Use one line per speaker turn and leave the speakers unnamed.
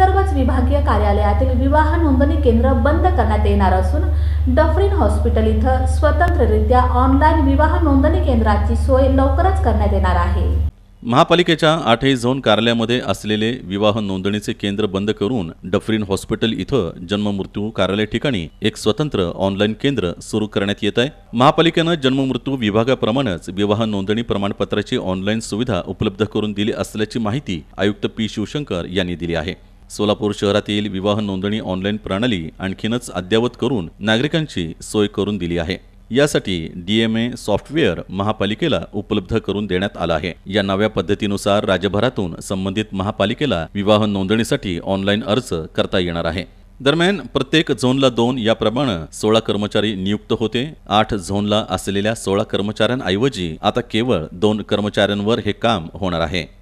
सर्वच विभागीय कार्यालयातील विवाह नोंदणी केंद्र बंद करण्यात येणार असून डफरीन हॉस्पिटल इथं स्वतंत्ररित्या ऑनलाईन विवाह नोंदणी केंद्राची सोय लवकरच करण्यात येणार आहे
महापालिकेच्या आठही झोन कार्यालयामध्ये असलेले विवाह नोंदणीचे केंद्र बंद करून डफरीन हॉस्पिटल इथं जन्ममृत्यू कार्यालय ठिकाणी एक स्वतंत्र ऑनलाईन केंद्र सुरू करण्यात येत आहे महापालिकेनं जन्ममृत्यू विभागाप्रमाणेच विवाह नोंदणी प्रमाणपत्राची ऑनलाईन सुविधा उपलब्ध करून दिली असल्याची माहिती आयुक्त पी शिवशंकर यांनी दिली आहे सोलापूर शहरातील विवाह नोंदणी ऑनलाईन प्रणाली आणखीनच अद्ययावत करून नागरिकांची सोय करून दिली आहे यासाठी डीएमए सॉफ्टवेअर महापालिकेला उपलब्ध करून देण्यात आला आहे या नव्या पद्धतीनुसार राज्यभरातून संबंधित महापालिकेला विवाह नोंदणीसाठी ऑनलाईन अर्ज करता येणार आहे दरम्यान प्रत्येक झोनला दोन याप्रमाणे सोळा कर्मचारी नियुक्त होते आठ झोनला असलेल्या सोळा कर्मचाऱ्यांऐवजी आता केवळ दोन कर्मचाऱ्यांवर हे काम होणार आहे